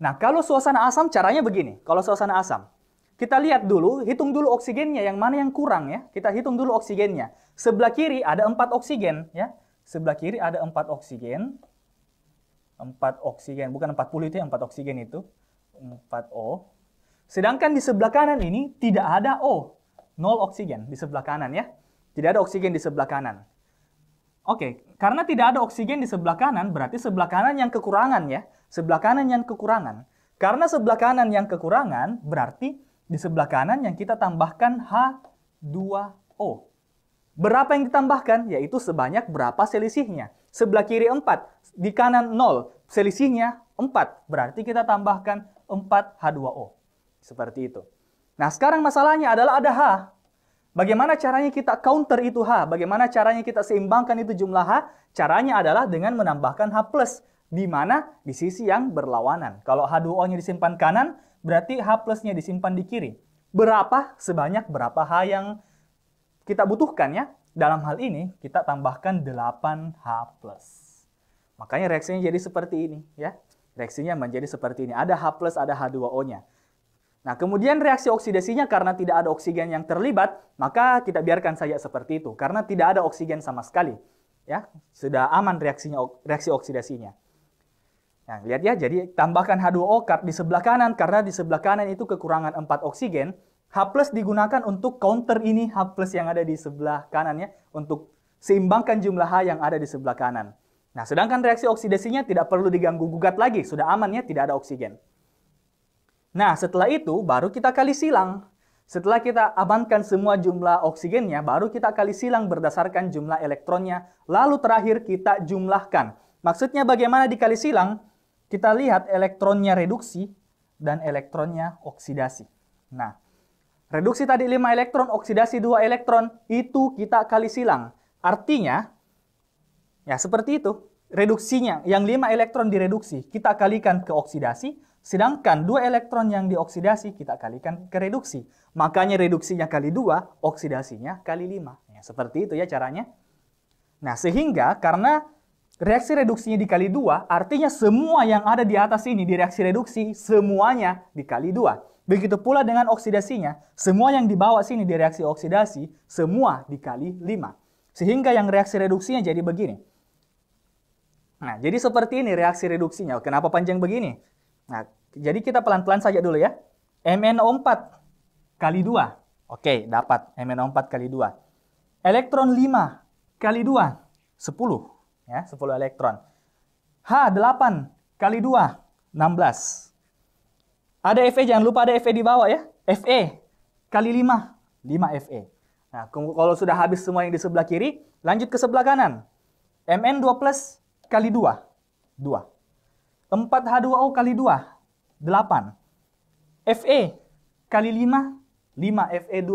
S1: Nah, kalau suasana asam caranya begini, kalau suasana asam. Kita lihat dulu, hitung dulu oksigennya, yang mana yang kurang ya. Kita hitung dulu oksigennya. Sebelah kiri ada 4 oksigen ya. Sebelah kiri ada 4 oksigen. 4 oksigen, bukan 40 itu ya, 4 oksigen itu. 4O. Sedangkan di sebelah kanan ini tidak ada O. Nol oksigen di sebelah kanan ya. Tidak ada oksigen di sebelah kanan. Oke, karena tidak ada oksigen di sebelah kanan, berarti sebelah kanan yang kekurangan ya. Sebelah kanan yang kekurangan. Karena sebelah kanan yang kekurangan, berarti di sebelah kanan yang kita tambahkan H2O. Berapa yang ditambahkan? Yaitu sebanyak berapa selisihnya. Sebelah kiri 4, di kanan 0, selisihnya 4. Berarti kita tambahkan 4 H2O. Seperti itu. Nah, sekarang masalahnya adalah ada H. Bagaimana caranya kita counter itu H? Bagaimana caranya kita seimbangkan itu jumlah H? Caranya adalah dengan menambahkan H+. Di mana? Di sisi yang berlawanan. Kalau H2O-nya disimpan kanan, berarti H nya disimpan di kiri. Berapa? Sebanyak berapa H yang kita butuhkan ya? Dalam hal ini, kita tambahkan 8H+. Makanya reaksinya jadi seperti ini ya. Reaksinya menjadi seperti ini. Ada H+, ada H2O-nya. Nah, kemudian reaksi oksidasinya karena tidak ada oksigen yang terlibat, maka kita biarkan saja seperti itu karena tidak ada oksigen sama sekali. Ya, sudah aman reaksinya reaksi oksidasinya. Nah, lihat ya, jadi tambahkan H2O di sebelah kanan karena di sebelah kanan itu kekurangan 4 oksigen. H+ digunakan untuk counter ini H+ yang ada di sebelah kanannya untuk seimbangkan jumlah H yang ada di sebelah kanan. Nah, sedangkan reaksi oksidasinya tidak perlu diganggu gugat lagi, sudah aman ya, tidak ada oksigen. Nah, setelah itu baru kita kali silang. Setelah kita amankan semua jumlah oksigennya, baru kita kali silang berdasarkan jumlah elektronnya. Lalu terakhir kita jumlahkan. Maksudnya bagaimana dikali silang? Kita lihat elektronnya reduksi dan elektronnya oksidasi. Nah, reduksi tadi 5 elektron, oksidasi 2 elektron, itu kita kali silang. Artinya, ya seperti itu. Reduksinya, yang 5 elektron direduksi, kita kalikan ke oksidasi, Sedangkan dua elektron yang dioksidasi kita kalikan ke reduksi. Makanya reduksinya kali dua, oksidasinya kali lima. Ya, seperti itu ya caranya. Nah, sehingga karena reaksi reduksinya dikali dua, artinya semua yang ada di atas ini di reaksi reduksi, semuanya dikali dua. Begitu pula dengan oksidasinya, semua yang dibawa sini di reaksi oksidasi, semua dikali lima. Sehingga yang reaksi reduksinya jadi begini. Nah, jadi seperti ini reaksi reduksinya. Kenapa panjang begini? Nah, jadi kita pelan-pelan saja dulu ya. MnO4 kali 2. Oke, dapat MnO4 kali 2. Elektron 5 kali 2, 10. Ya, 10 elektron. H8 kali 2, 16. Ada Fe, jangan lupa ada Fe di bawah ya. Fe kali 5, 5 Fe. Nah, kalau sudah habis semua yang di sebelah kiri, lanjut ke sebelah kanan. Mn2 plus kali 2, 2. 4 H2O kali 2, 8. Fe kali 5, 5 Fe2+.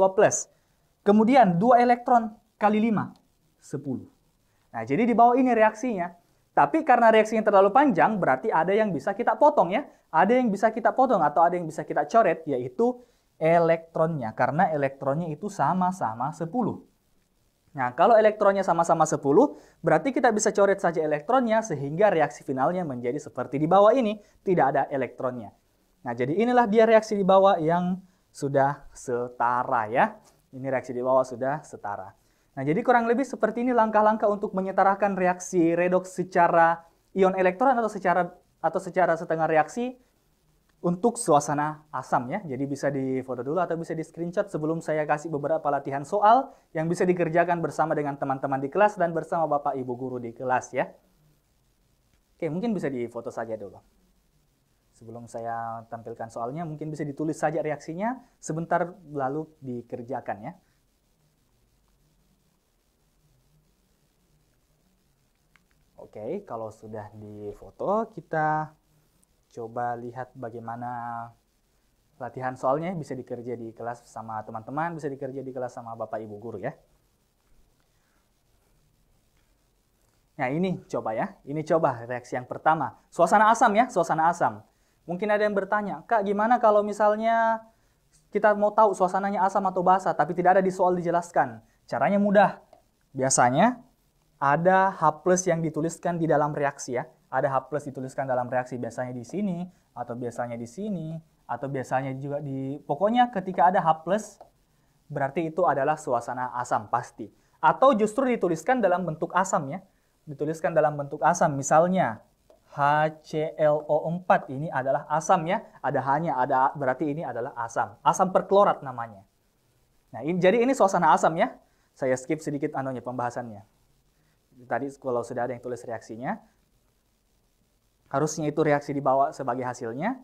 S1: Kemudian 2 elektron kali 5, 10. Nah, jadi di bawah ini reaksinya. Tapi karena reaksinya terlalu panjang, berarti ada yang bisa kita potong ya. Ada yang bisa kita potong atau ada yang bisa kita coret, yaitu elektronnya. Karena elektronnya itu sama-sama 10. Nah, kalau elektronnya sama-sama 10, berarti kita bisa coret saja elektronnya sehingga reaksi finalnya menjadi seperti di bawah ini, tidak ada elektronnya. Nah, jadi inilah dia reaksi di bawah yang sudah setara ya. Ini reaksi di bawah sudah setara. Nah, jadi kurang lebih seperti ini langkah-langkah untuk menyetarakan reaksi redoks secara ion elektron atau secara atau secara setengah reaksi untuk suasana asam ya. Jadi bisa di foto dulu atau bisa di screenshot sebelum saya kasih beberapa latihan soal yang bisa dikerjakan bersama dengan teman-teman di kelas dan bersama Bapak Ibu guru di kelas ya. Oke, mungkin bisa di foto saja dulu. Sebelum saya tampilkan soalnya, mungkin bisa ditulis saja reaksinya, sebentar lalu dikerjakan ya. Oke, kalau sudah di foto, kita coba lihat bagaimana latihan soalnya bisa dikerja di kelas sama teman-teman, bisa dikerja di kelas sama bapak ibu guru ya. Nah ini coba ya, ini coba reaksi yang pertama. Suasana asam ya, suasana asam. Mungkin ada yang bertanya, Kak gimana kalau misalnya kita mau tahu suasananya asam atau basah, tapi tidak ada di soal dijelaskan. Caranya mudah. Biasanya ada H plus yang dituliskan di dalam reaksi ya ada H+ plus dituliskan dalam reaksi biasanya di sini atau biasanya di sini atau biasanya juga di pokoknya ketika ada H+ plus berarti itu adalah suasana asam pasti atau justru dituliskan dalam bentuk asam ya. Dituliskan dalam bentuk asam misalnya HClO4 ini adalah asam ya. Ada hanya ada berarti ini adalah asam. Asam perklorat namanya. Nah, ini, jadi ini suasana asam ya. Saya skip sedikit anunya pembahasannya. Tadi kalau sudah ada yang tulis reaksinya, harusnya itu reaksi dibawa sebagai hasilnya.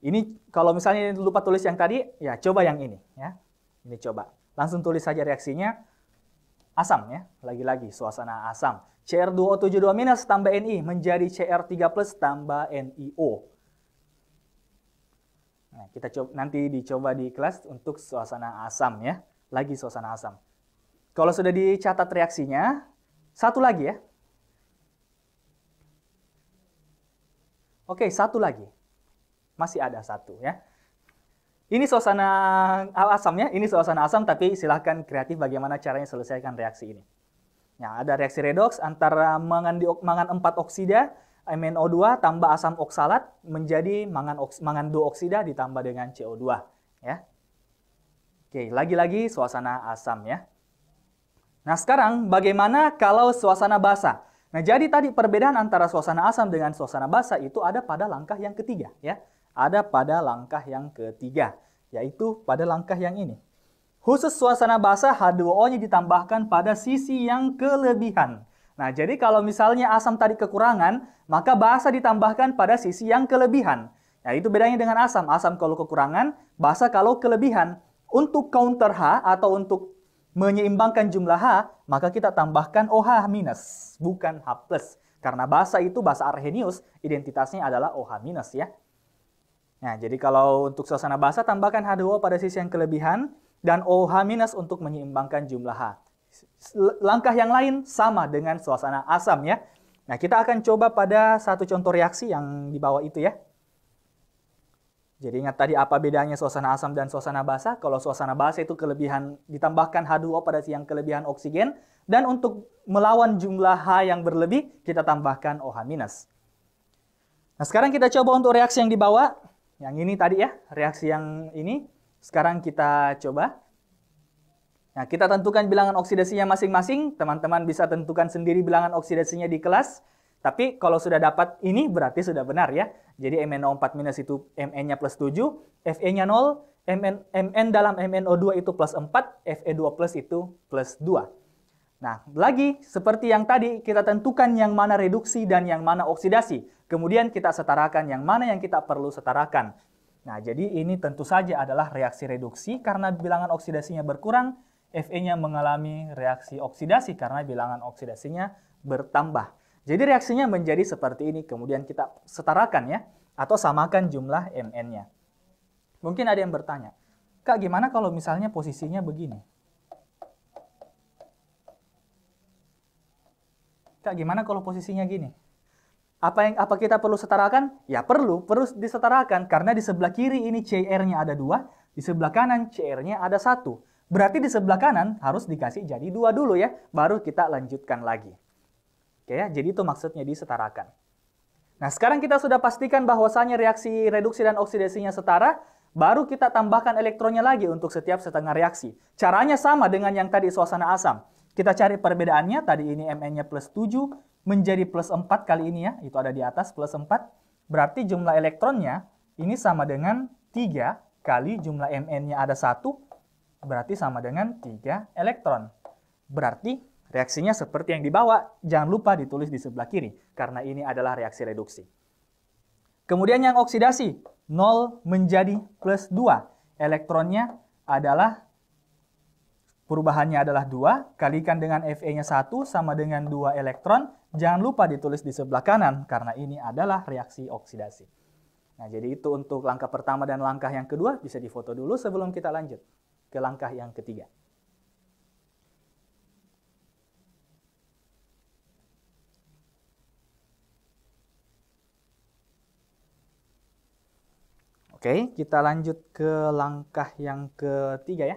S1: Ini kalau misalnya lupa tulis yang tadi, ya coba yang ini ya. Ini coba. Langsung tulis saja reaksinya asam ya. Lagi-lagi suasana asam. CR2O72- tambah Ni menjadi CR3+ tambah NiO. Nah, kita coba nanti dicoba di kelas untuk suasana asam ya. Lagi suasana asam. Kalau sudah dicatat reaksinya, satu lagi ya, Oke, satu lagi. Masih ada satu ya. Ini suasana asamnya, ini suasana asam, tapi silahkan kreatif bagaimana caranya selesaikan reaksi ini. Ya, ada reaksi redoks antara mangan, di, mangan 4 oksida, MnO2 tambah asam oksalat menjadi mangan, oks, mangan 2 oksida ditambah dengan CO2. Ya. Oke, lagi-lagi suasana asam ya. Nah sekarang bagaimana kalau suasana basah? Nah, jadi tadi perbedaan antara suasana asam dengan suasana basah itu ada pada langkah yang ketiga ya. Ada pada langkah yang ketiga, yaitu pada langkah yang ini. Khusus suasana basah H2O-nya ditambahkan pada sisi yang kelebihan. Nah, jadi kalau misalnya asam tadi kekurangan, maka basa ditambahkan pada sisi yang kelebihan. Nah, itu bedanya dengan asam. Asam kalau kekurangan, basa kalau kelebihan. Untuk counter H atau untuk menyeimbangkan jumlah H, maka kita tambahkan OH minus, bukan H plus. Karena bahasa itu bahasa Arrhenius, identitasnya adalah OH minus ya. Nah, jadi kalau untuk suasana bahasa, tambahkan H2O pada sisi yang kelebihan dan OH minus untuk menyeimbangkan jumlah H. Langkah yang lain sama dengan suasana asam ya. Nah, kita akan coba pada satu contoh reaksi yang di bawah itu ya. Jadi ingat tadi apa bedanya suasana asam dan suasana basah? Kalau suasana basah itu kelebihan ditambahkan H2O pada siang kelebihan oksigen dan untuk melawan jumlah H yang berlebih kita tambahkan OH-. Nah, sekarang kita coba untuk reaksi yang dibawa. Yang ini tadi ya, reaksi yang ini. Sekarang kita coba. Nah, kita tentukan bilangan oksidasinya masing-masing. Teman-teman bisa tentukan sendiri bilangan oksidasinya di kelas. Tapi kalau sudah dapat ini berarti sudah benar ya. Jadi MnO4- itu Mn-nya plus 7, Fe-nya 0, Mn, Mn dalam MnO2 itu plus 4, Fe2 plus itu plus 2. Nah, lagi seperti yang tadi kita tentukan yang mana reduksi dan yang mana oksidasi. Kemudian kita setarakan yang mana yang kita perlu setarakan. Nah, jadi ini tentu saja adalah reaksi reduksi karena bilangan oksidasinya berkurang, Fe-nya mengalami reaksi oksidasi karena bilangan oksidasinya bertambah. Jadi reaksinya menjadi seperti ini, kemudian kita setarakan ya, atau samakan jumlah MN-nya. Mungkin ada yang bertanya, Kak gimana kalau misalnya posisinya begini? Kak gimana kalau posisinya gini? Apa yang apa kita perlu setarakan? Ya perlu, perlu disetarakan karena di sebelah kiri ini CR-nya ada dua, di sebelah kanan CR-nya ada satu. Berarti di sebelah kanan harus dikasih jadi dua dulu ya, baru kita lanjutkan lagi. Oke ya, jadi itu maksudnya disetarakan. Nah, sekarang kita sudah pastikan bahwasannya reaksi reduksi dan oksidasinya setara, baru kita tambahkan elektronnya lagi untuk setiap setengah reaksi. Caranya sama dengan yang tadi suasana asam. Kita cari perbedaannya, tadi ini Mn-nya plus 7, menjadi plus 4 kali ini ya, itu ada di atas, plus 4. Berarti jumlah elektronnya ini sama dengan 3 kali jumlah Mn-nya ada 1, berarti sama dengan 3 elektron. Berarti Reaksinya seperti yang dibawa, jangan lupa ditulis di sebelah kiri, karena ini adalah reaksi reduksi. Kemudian yang oksidasi, 0 menjadi plus 2. Elektronnya adalah, perubahannya adalah 2, kalikan dengan Fe-nya 1 sama dengan 2 elektron, jangan lupa ditulis di sebelah kanan, karena ini adalah reaksi oksidasi. Nah, jadi itu untuk langkah pertama dan langkah yang kedua, bisa difoto dulu sebelum kita lanjut ke langkah yang ketiga. Oke, kita lanjut ke langkah yang ketiga ya.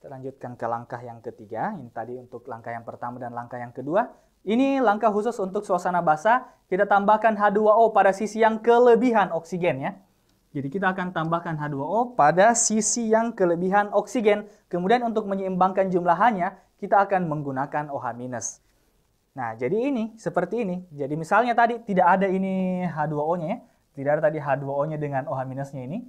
S1: Kita lanjutkan ke langkah yang ketiga. Ini tadi untuk langkah yang pertama dan langkah yang kedua. Ini langkah khusus untuk suasana basah. Kita tambahkan H2O pada sisi yang kelebihan oksigen ya. Jadi kita akan tambahkan H2O pada sisi yang kelebihan oksigen. Kemudian untuk menyeimbangkan jumlahnya, kita akan menggunakan OH-. Nah, jadi ini seperti ini. Jadi misalnya tadi tidak ada ini H2O-nya ya tidak ada tadi H2O-nya dengan OH minusnya ini.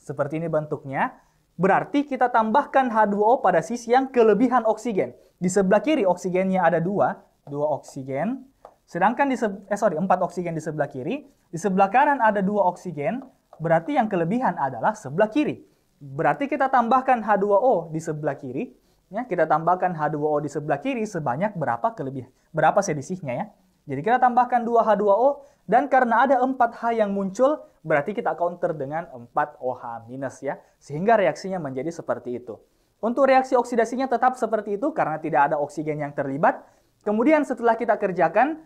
S1: Seperti ini bentuknya. Berarti kita tambahkan H2O pada sisi yang kelebihan oksigen. Di sebelah kiri oksigennya ada dua, dua oksigen. Sedangkan di eh sorry, empat oksigen di sebelah kiri. Di sebelah kanan ada dua oksigen. Berarti yang kelebihan adalah sebelah kiri. Berarti kita tambahkan H2O di sebelah kiri. Ya, kita tambahkan H2O di sebelah kiri sebanyak berapa kelebihan, berapa selisihnya ya. Jadi kita tambahkan 2 H2O dan karena ada 4H yang muncul, berarti kita counter dengan 4OH- minus ya. Sehingga reaksinya menjadi seperti itu. Untuk reaksi oksidasinya tetap seperti itu karena tidak ada oksigen yang terlibat. Kemudian setelah kita kerjakan,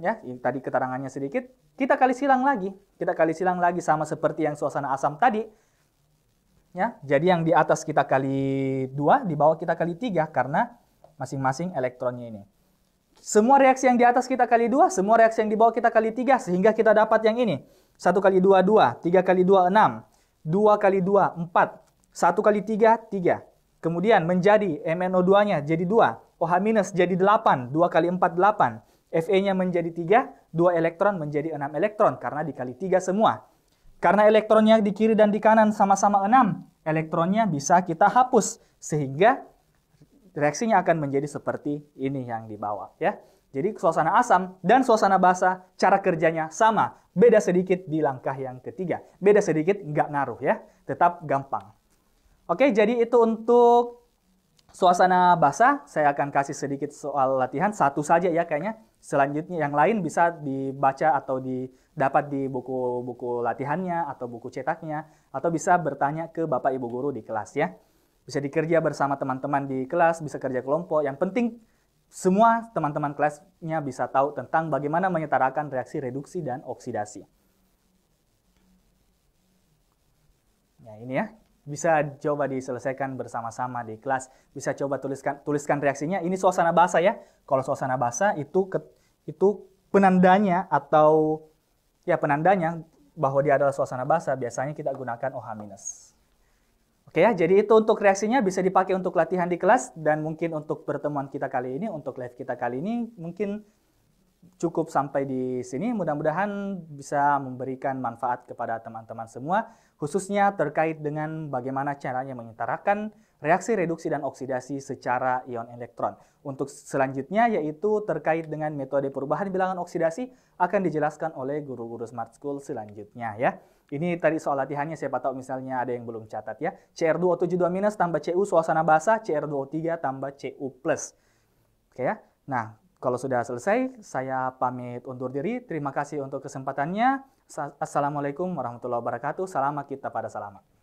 S1: ya ini tadi keterangannya sedikit, kita kali silang lagi. Kita kali silang lagi sama seperti yang suasana asam tadi. Ya, jadi yang di atas kita kali dua, di bawah kita kali tiga karena masing-masing elektronnya ini. Semua reaksi yang di atas kita kali 2, semua reaksi yang di bawah kita kali 3, sehingga kita dapat yang ini. 1 kali 2, 2. 3 kali 2, 6. 2 kali 2, 4. 1 kali 3, 3. Kemudian menjadi MNO2-nya jadi 2. OH jadi 8. 2 kali 4, 8. Fe-nya menjadi 3, 2 elektron menjadi 6 elektron karena dikali 3 semua. Karena elektronnya di kiri dan di kanan sama-sama 6, elektronnya bisa kita hapus sehingga reaksinya akan menjadi seperti ini yang di bawah ya. Jadi suasana asam dan suasana basah cara kerjanya sama. Beda sedikit di langkah yang ketiga. Beda sedikit nggak ngaruh ya. Tetap gampang. Oke, jadi itu untuk suasana basah, saya akan kasih sedikit soal latihan satu saja ya kayaknya. Selanjutnya yang lain bisa dibaca atau didapat di buku-buku latihannya atau buku cetaknya atau bisa bertanya ke Bapak Ibu guru di kelas ya bisa dikerja bersama teman-teman di kelas, bisa kerja kelompok. Yang penting semua teman-teman kelasnya bisa tahu tentang bagaimana menyetarakan reaksi reduksi dan oksidasi. Ya, ini ya. Bisa coba diselesaikan bersama-sama di kelas. Bisa coba tuliskan tuliskan reaksinya. Ini suasana bahasa ya. Kalau suasana bahasa itu ke, itu penandanya atau ya penandanya bahwa dia adalah suasana bahasa biasanya kita gunakan OH- minus. Oke ya, jadi itu untuk reaksinya bisa dipakai untuk latihan di kelas dan mungkin untuk pertemuan kita kali ini, untuk live kita kali ini mungkin cukup sampai di sini. Mudah-mudahan bisa memberikan manfaat kepada teman-teman semua, khususnya terkait dengan bagaimana caranya mengutarakan reaksi reduksi dan oksidasi secara ion elektron. Untuk selanjutnya yaitu terkait dengan metode perubahan bilangan oksidasi akan dijelaskan oleh guru-guru Smart School selanjutnya ya. Ini tadi soal latihannya, siapa tahu misalnya ada yang belum catat ya. CR2O72- tambah CU suasana basah, CR2O3 tambah CU+. Oke ya. Nah, kalau sudah selesai, saya pamit undur diri. Terima kasih untuk kesempatannya. Assalamualaikum warahmatullahi wabarakatuh. Salam kita pada selamat.